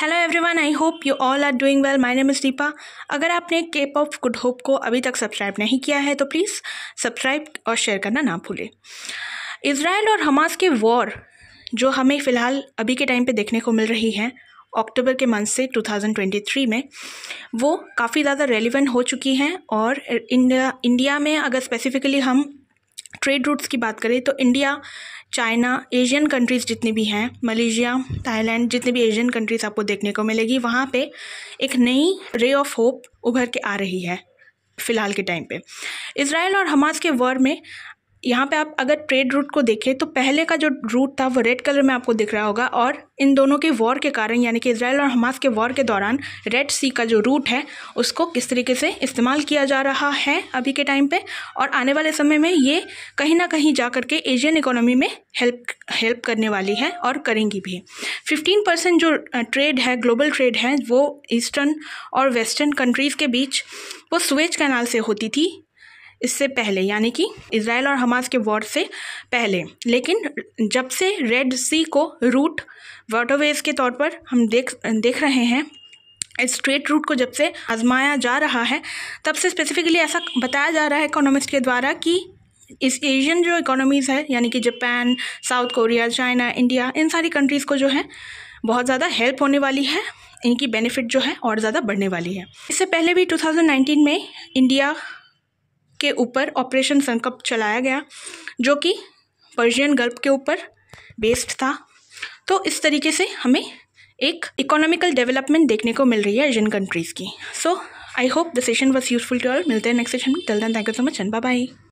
hello everyone I hope you all are doing well my name is Deepa अगर आपने cap of good hope को अभी तक subscribe नहीं किया है तो प्लीज़ सब्सक्राइब और शेयर करना ना भूलें इसराइल और हमास के वॉर जो हमें फ़िलहाल अभी के टाइम पे देखने को मिल रही है अक्टूबर के मंथ से 2023 में वो काफ़ी ज़्यादा रेलिवेंट हो चुकी हैं और इंडिया इंडिया में अगर स्पेसिफिकली हम ट्रेड रूट्स की बात करें तो इंडिया चाइना एशियन कंट्रीज़ जितनी भी हैं मलेशिया थाईलैंड जितनी भी एशियन कंट्रीज़ आपको देखने को मिलेगी वहाँ पे एक नई रे ऑफ होप उभर के आ रही है फ़िलहाल के टाइम पे इसराइल और हमास के वॉर में यहाँ पे आप अगर ट्रेड रूट को देखें तो पहले का जो रूट था वो रेड कलर में आपको दिख रहा होगा और इन दोनों के वॉर के कारण यानी कि इसराइल और हमास के वॉर के दौरान रेड सी का जो रूट है उसको किस तरीके से इस्तेमाल किया जा रहा है अभी के टाइम पे और आने वाले समय में ये कहीं ना कहीं जा करके एशियन इकोनॉमी में हेल्प हेल्प करने वाली है और करेंगी भी फिफ्टीन परसेंट जो ट्रेड है ग्लोबल ट्रेड है वो ईस्टर्न और वेस्टर्न कंट्रीज़ के बीच वो स्वेज कैनाल से होती थी इससे पहले यानी कि इसराइल और हमास के वॉर से पहले लेकिन जब से रेड सी को रूट वाटरवेज के तौर पर हम देख देख रहे हैं स्ट्रेट रूट को जब से आजमाया जा रहा है तब से स्पेसिफिकली ऐसा बताया जा रहा है इकोनॉमिस्ट के द्वारा कि इस एशियन जो इकोनॉमीज़ है यानी कि Japan South Korea China India इन सारी कंट्रीज़ को जो है बहुत ज़्यादा हेल्प होने वाली है इनकी बेनिफिट जो है और ज़्यादा बढ़ने वाली है इससे पहले भी 2019 में इंडिया के ऊपर ऑपरेशन संकप चलाया गया जो कि पर्शियन गल्फ के ऊपर बेस्ड था तो इस तरीके से हमें एक इकोनॉमिकल डेवलपमेंट देखने को मिल रही है एशियन कंट्रीज़ की so I hope the session was useful to all मिलते हैं नेक्स्ट सेशन में till then thank you so much and bye